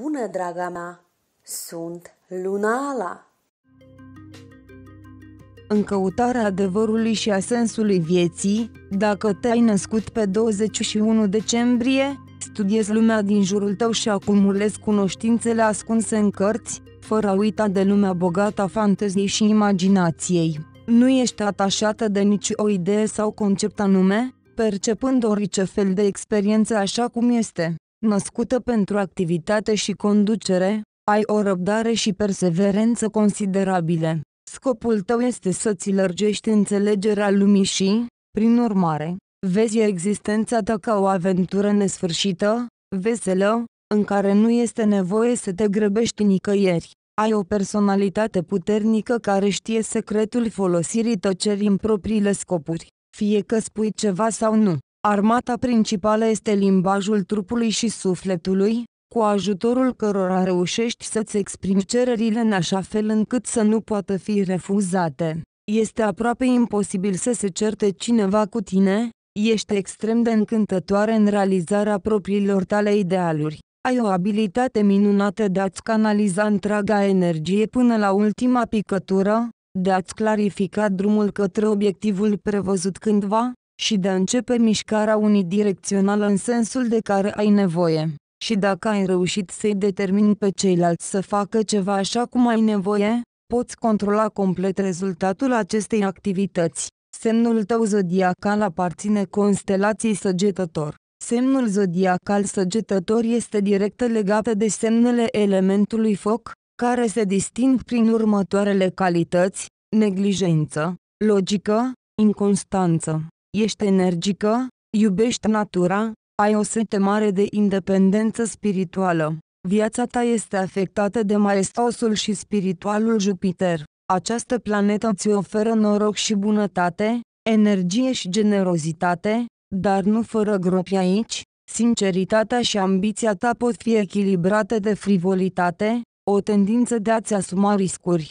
bună, draga mea! Sunt Lunala! În căutarea adevărului și a sensului vieții, dacă te-ai născut pe 21 decembrie, studiezi lumea din jurul tău și acumulezi cunoștințele ascunse în cărți, fără a uita de lumea bogată a fanteziei și imaginației. Nu ești atașată de nici o idee sau concept anume, percepând orice fel de experiență așa cum este născută pentru activitate și conducere, ai o răbdare și perseverență considerabile. Scopul tău este să-ți lărgești înțelegerea lumii și, prin urmare, vezi existența ta ca o aventură nesfârșită, veselă, în care nu este nevoie să te grăbești nicăieri. Ai o personalitate puternică care știe secretul folosirii tăcerii în propriile scopuri, fie că spui ceva sau nu. Armata principală este limbajul trupului și sufletului, cu ajutorul cărora reușești să-ți exprimi cererile în așa fel încât să nu poată fi refuzate. Este aproape imposibil să se certe cineva cu tine, ești extrem de încântătoare în realizarea propriilor tale idealuri. Ai o abilitate minunată de a-ți canaliza întreaga energie până la ultima picătură, de a-ți clarifica drumul către obiectivul prevăzut cândva, și de a începe mișcarea unidirecțională în sensul de care ai nevoie. Și dacă ai reușit să-i determini pe ceilalți să facă ceva așa cum ai nevoie, poți controla complet rezultatul acestei activități. Semnul tău zodiacal aparține constelației săgetător. Semnul zodiacal săgetător este direct legat de semnele elementului foc, care se disting prin următoarele calități, neglijență, logică, inconstanță. Ești energică, iubești natura, ai o sete mare de independență spirituală. Viața ta este afectată de maestosul și spiritualul Jupiter. Această planetă ți oferă noroc și bunătate, energie și generozitate, dar nu fără gropi aici, sinceritatea și ambiția ta pot fi echilibrate de frivolitate, o tendință de a-ți asuma riscuri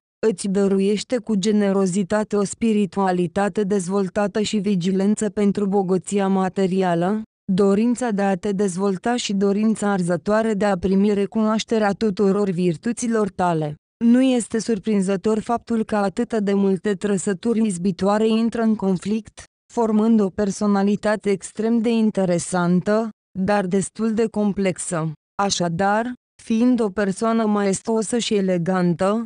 îți dăruiește cu generozitate o spiritualitate dezvoltată și vigilență pentru bogăția materială, dorința de a te dezvolta și dorința arzătoare de a primi recunoașterea tuturor virtuților tale. Nu este surprinzător faptul că atât de multe trăsături izbitoare intră în conflict, formând o personalitate extrem de interesantă, dar destul de complexă. Așadar, fiind o persoană maestosă și elegantă,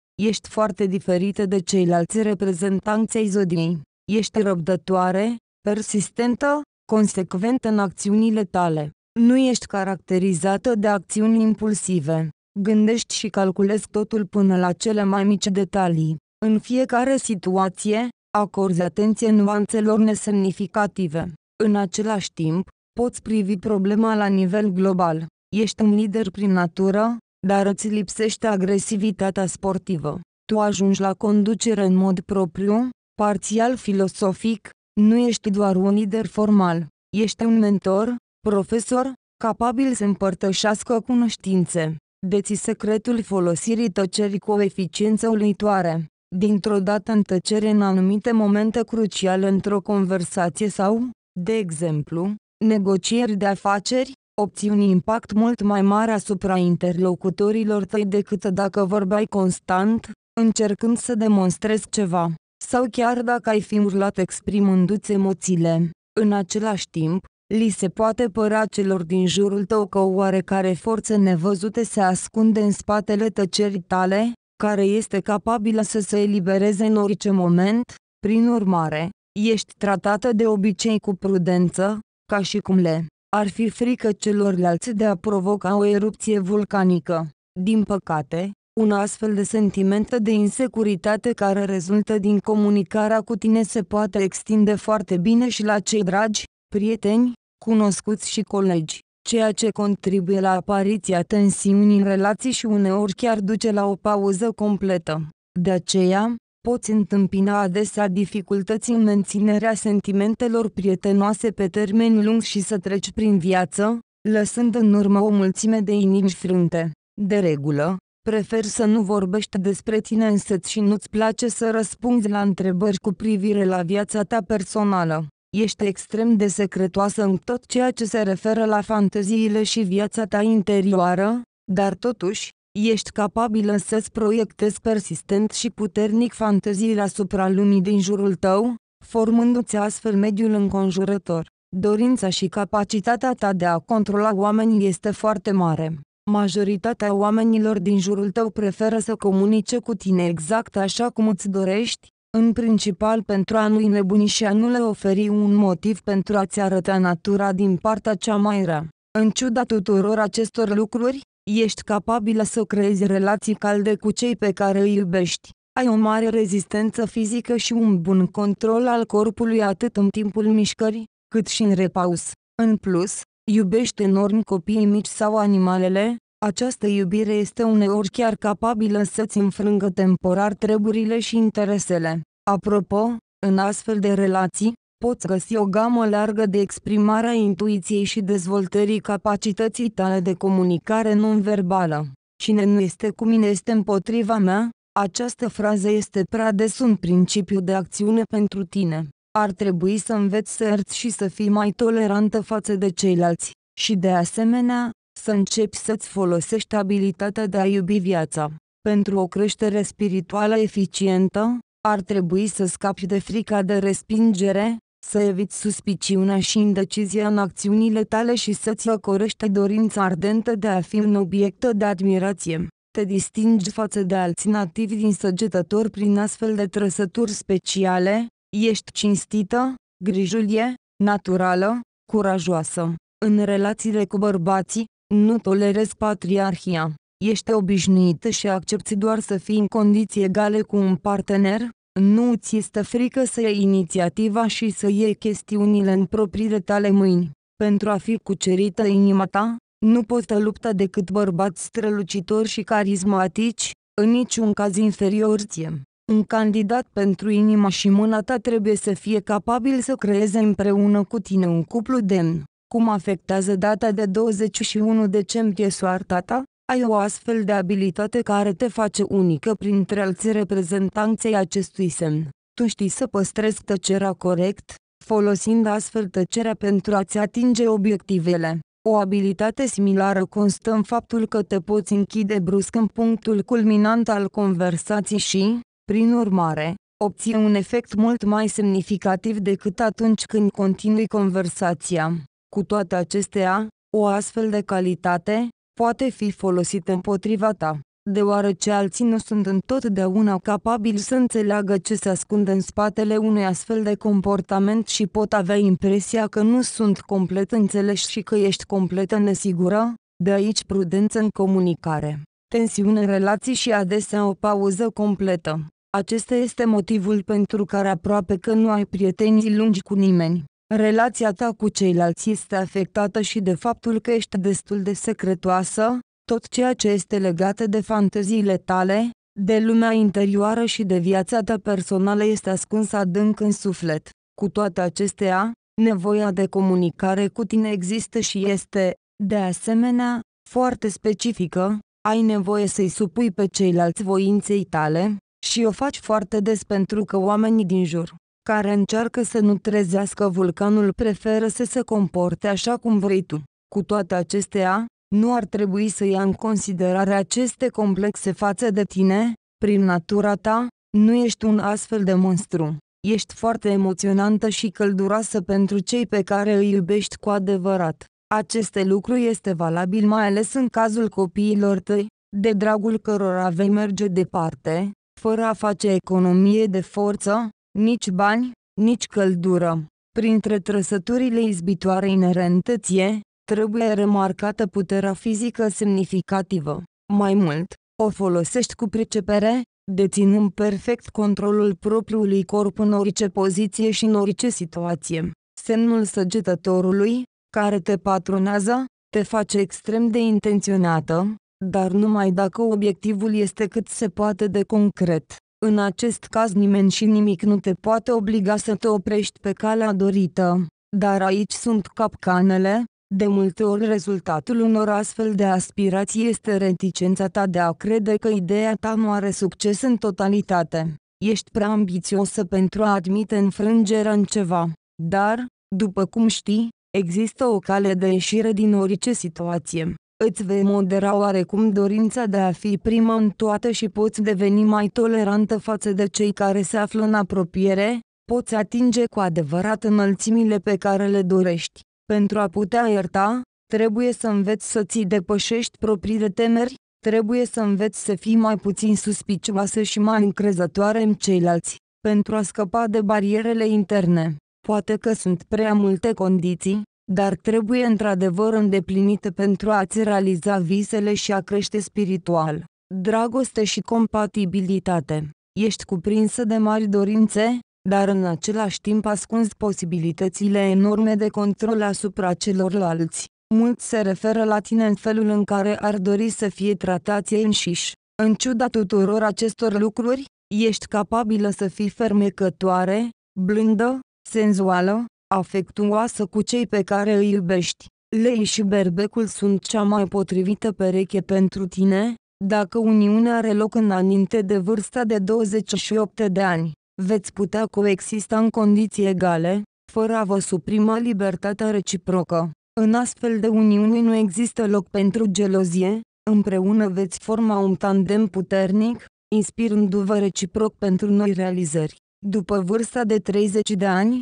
Ești foarte diferită de ceilalți reprezentanți ai zodiei. Ești răbdătoare, persistentă, consecventă în acțiunile tale. Nu ești caracterizată de acțiuni impulsive. Gândești și calculezi totul până la cele mai mici detalii. În fiecare situație, acorzi atenție nuanțelor nesemnificative. În același timp, poți privi problema la nivel global. Ești un lider prin natură, dar îți lipsește agresivitatea sportivă. Tu ajungi la conducere în mod propriu, parțial filosofic, nu ești doar un lider formal, ești un mentor, profesor, capabil să împărtășească cunoștințe. Deții secretul folosirii tăcerii cu o eficiență uluitoare. Dintr-o dată în tăcere în anumite momente cruciale într-o conversație sau, de exemplu, negocieri de afaceri, obții un impact mult mai mare asupra interlocutorilor tăi decât dacă vorbeai constant, încercând să demonstrezi ceva, sau chiar dacă ai fi urlat exprimându-ți emoțiile. În același timp, li se poate părea celor din jurul tău că o oarecare forță nevăzute se ascunde în spatele tăcerii tale, care este capabilă să se elibereze în orice moment, prin urmare, ești tratată de obicei cu prudență, ca și cum le ar fi frică celorlalți de a provoca o erupție vulcanică. Din păcate, un astfel de sentiment de insecuritate care rezultă din comunicarea cu tine se poate extinde foarte bine și la cei dragi, prieteni, cunoscuți și colegi, ceea ce contribuie la apariția tensiunii în relații și uneori chiar duce la o pauză completă. De aceea, poți întâmpina adesea dificultăți în menținerea sentimentelor prietenoase pe termen lung și să treci prin viață, lăsând în urmă o mulțime de inimi frânte. De regulă, prefer să nu vorbești despre tine însă și nu-ți place să răspunzi la întrebări cu privire la viața ta personală. Ești extrem de secretoasă în tot ceea ce se referă la fanteziile și viața ta interioară, dar totuși, ești capabilă să-ți proiectezi persistent și puternic fanteziile asupra lumii din jurul tău, formându-ți astfel mediul înconjurător. Dorința și capacitatea ta de a controla oamenii este foarte mare. Majoritatea oamenilor din jurul tău preferă să comunice cu tine exact așa cum îți dorești, în principal pentru a nu-i nebuni și a nu le oferi un motiv pentru a-ți arăta natura din partea cea mai rea. În ciuda tuturor acestor lucruri, ești capabilă să creezi relații calde cu cei pe care îi iubești. Ai o mare rezistență fizică și un bun control al corpului atât în timpul mișcării, cât și în repaus. În plus, iubești enorm copiii mici sau animalele, această iubire este uneori chiar capabilă să-ți înfrângă temporar treburile și interesele. Apropo, în astfel de relații, poți găsi o gamă largă de exprimare a intuiției și dezvoltării capacității tale de comunicare non-verbală. Cine nu este cu mine este împotriva mea? Această frază este prea des un principiu de acțiune pentru tine. Ar trebui să înveți să ierți și să fii mai tolerantă față de ceilalți, și de asemenea, să începi să-ți folosești abilitatea de a iubi viața. Pentru o creștere spirituală eficientă, ar trebui să scapi de frica de respingere, să eviți suspiciunea și indecizia în acțiunile tale și să-ți acorește dorința ardentă de a fi un obiect de admirație. Te distingi față de alți nativi din săgetători prin astfel de trăsături speciale, ești cinstită, grijulie, naturală, curajoasă. În relațiile cu bărbații, nu tolerezi patriarhia. Ești obișnuită și accepti doar să fii în condiții egale cu un partener, nu ți este frică să iei inițiativa și să iei chestiunile în propriile tale mâini. Pentru a fi cucerită inima ta, nu poți da lupta decât bărbați strălucitori și carismatici, în niciun caz inferior ție. Un candidat pentru inima și mâna ta trebuie să fie capabil să creeze împreună cu tine un cuplu demn. Cum afectează data de 21 decembrie soarta ta? ai o astfel de abilitate care te face unică printre alți reprezentanței acestui semn. Tu știi să păstrezi tăcerea corect, folosind astfel tăcerea pentru a-ți atinge obiectivele. O abilitate similară constă în faptul că te poți închide brusc în punctul culminant al conversației și, prin urmare, obții un efect mult mai semnificativ decât atunci când continui conversația. Cu toate acestea, o astfel de calitate, poate fi folosit împotriva ta, deoarece alții nu sunt întotdeauna capabili să înțeleagă ce se ascunde în spatele unui astfel de comportament și pot avea impresia că nu sunt complet înțeleși și că ești complet nesigură, de aici prudență în comunicare, tensiune în relații și adesea o pauză completă. Acesta este motivul pentru care aproape că nu ai prietenii lungi cu nimeni. Relația ta cu ceilalți este afectată și de faptul că ești destul de secretoasă, tot ceea ce este legat de fanteziile tale, de lumea interioară și de viața ta personală este ascuns adânc în suflet. Cu toate acestea, nevoia de comunicare cu tine există și este, de asemenea, foarte specifică, ai nevoie să-i supui pe ceilalți voinței tale, și o faci foarte des pentru că oamenii din jur care încearcă să nu trezească vulcanul preferă să se comporte așa cum vrei tu. Cu toate acestea, nu ar trebui să ia în considerare aceste complexe față de tine, prin natura ta, nu ești un astfel de monstru. Ești foarte emoționantă și călduroasă pentru cei pe care îi iubești cu adevărat. Aceste lucru este valabil mai ales în cazul copiilor tăi, de dragul cărora vei merge departe, fără a face economie de forță, nici bani, nici căldură. Printre trăsăturile izbitoare inerente ție, trebuie remarcată puterea fizică semnificativă. Mai mult, o folosești cu pricepere, deținând perfect controlul propriului corp în orice poziție și în orice situație. Semnul săgetătorului, care te patronează, te face extrem de intenționată, dar numai dacă obiectivul este cât se poate de concret. În acest caz nimeni și nimic nu te poate obliga să te oprești pe calea dorită. Dar aici sunt capcanele, de multe ori rezultatul unor astfel de aspirații este reticența ta de a crede că ideea ta nu are succes în totalitate. Ești prea ambițiosă pentru a admite înfrângerea în ceva. Dar, după cum știi, există o cale de ieșire din orice situație îți vei modera oarecum dorința de a fi primă în toate și poți deveni mai tolerantă față de cei care se află în apropiere, poți atinge cu adevărat înălțimile pe care le dorești. Pentru a putea ierta, trebuie să înveți să ți depășești propriile temeri, trebuie să înveți să fii mai puțin suspicioasă și mai încrezătoare în ceilalți, pentru a scăpa de barierele interne. Poate că sunt prea multe condiții, dar trebuie într-adevăr îndeplinite pentru a-ți realiza visele și a crește spiritual. Dragoste și compatibilitate. Ești cuprinsă de mari dorințe, dar în același timp ascunzi posibilitățile enorme de control asupra celorlalți. Mulți se referă la tine în felul în care ar dori să fie tratați ei înșiși. În ciuda tuturor acestor lucruri, ești capabilă să fii fermecătoare, blândă, senzuală, afectuoasă cu cei pe care îi iubești. Lei și berbecul sunt cea mai potrivită pereche pentru tine, dacă uniunea are loc înainte de vârsta de 28 de ani. Veți putea coexista în condiții egale, fără a vă suprima libertatea reciprocă. În astfel de uniuni nu există loc pentru gelozie, împreună veți forma un tandem puternic, inspirându-vă reciproc pentru noi realizări. După vârsta de 30 de ani,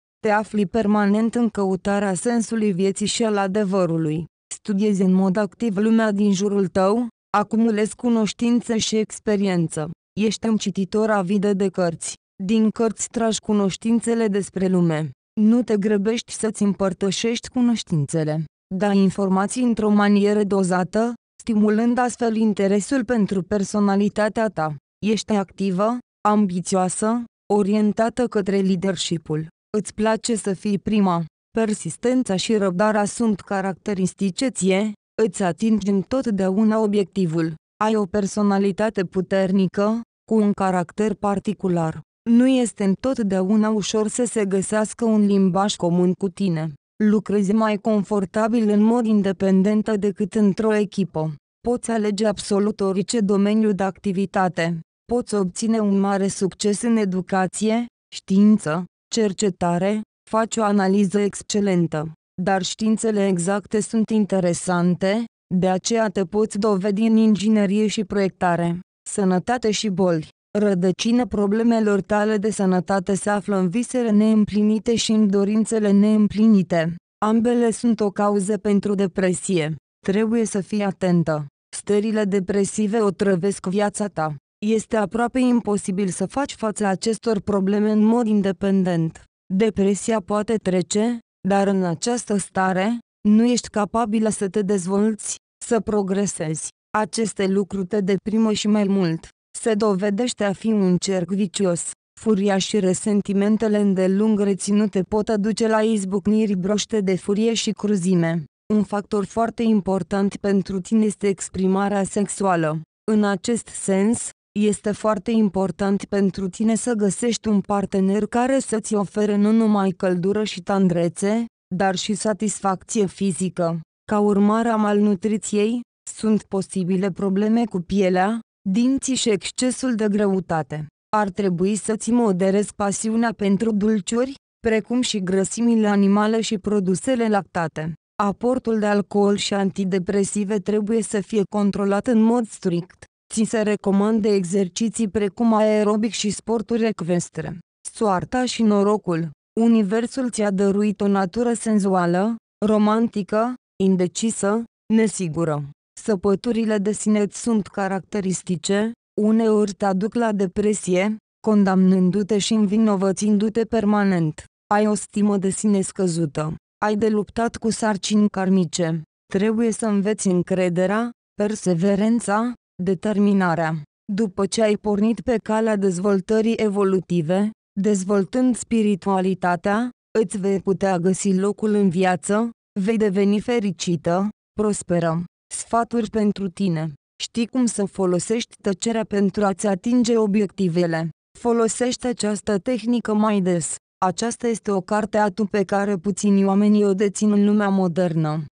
Te afli permanent în căutarea sensului vieții și al adevărului. Studiezi în mod activ lumea din jurul tău, acumulezi cunoștință și experiență. Ești un cititor avid de cărți. Din cărți tragi cunoștințele despre lume. Nu te grăbești să-ți împărtășești cunoștințele. Dai informații într-o manieră dozată, stimulând astfel interesul pentru personalitatea ta. Ești activă, ambițioasă, orientată către leadership-ul. Îți place să fii prima. Persistența și răbdarea sunt caracteristice ție, îți atingi întotdeauna obiectivul. Ai o personalitate puternică, cu un caracter particular. Nu este întotdeauna ușor să se găsească un limbaj comun cu tine. Lucrezi mai confortabil în mod independent decât într-o echipă. Poți alege absolut orice domeniu de activitate. Poți obține un mare succes în educație, știință, cercetare, faci o analiză excelentă. Dar științele exacte sunt interesante, de aceea te poți dovedi în inginerie și proiectare, sănătate și boli. Rădăcina problemelor tale de sănătate se află în visele neîmplinite și în dorințele neîmplinite. Ambele sunt o cauză pentru depresie. Trebuie să fii atentă. Stările depresive otrăvesc viața ta. Este aproape imposibil să faci față acestor probleme în mod independent. Depresia poate trece, dar în această stare, nu ești capabilă să te dezvolți, să progresezi. Aceste lucruri te deprimă și mai mult. Se dovedește a fi un cerc vicios. Furia și resentimentele îndelung reținute pot aduce la izbucniri broște de furie și cruzime. Un factor foarte important pentru tine este exprimarea sexuală. În acest sens, este foarte important pentru tine să găsești un partener care să-ți ofere nu numai căldură și tandrețe, dar și satisfacție fizică. Ca urmare a malnutriției, sunt posibile probleme cu pielea, dinții și excesul de greutate. Ar trebui să-ți moderezi pasiunea pentru dulciuri, precum și grăsimile animale și produsele lactate. Aportul de alcool și antidepresive trebuie să fie controlat în mod strict. Ți se recomandă exerciții precum aerobic și sporturi ecvestre. Soarta și norocul. Universul ți-a dăruit o natură senzuală, romantică, indecisă, nesigură. Săpăturile de sine sunt caracteristice, uneori te aduc la depresie, condamnându-te și învinovățindu-te permanent. Ai o stimă de sine scăzută. Ai de luptat cu sarcini karmice. Trebuie să înveți încrederea, perseverența, Determinarea. După ce ai pornit pe calea dezvoltării evolutive, dezvoltând spiritualitatea, îți vei putea găsi locul în viață, vei deveni fericită, prosperă. Sfaturi pentru tine. Știi cum să folosești tăcerea pentru a-ți atinge obiectivele. Folosește această tehnică mai des. Aceasta este o carte a tu pe care puțini oameni o dețin în lumea modernă.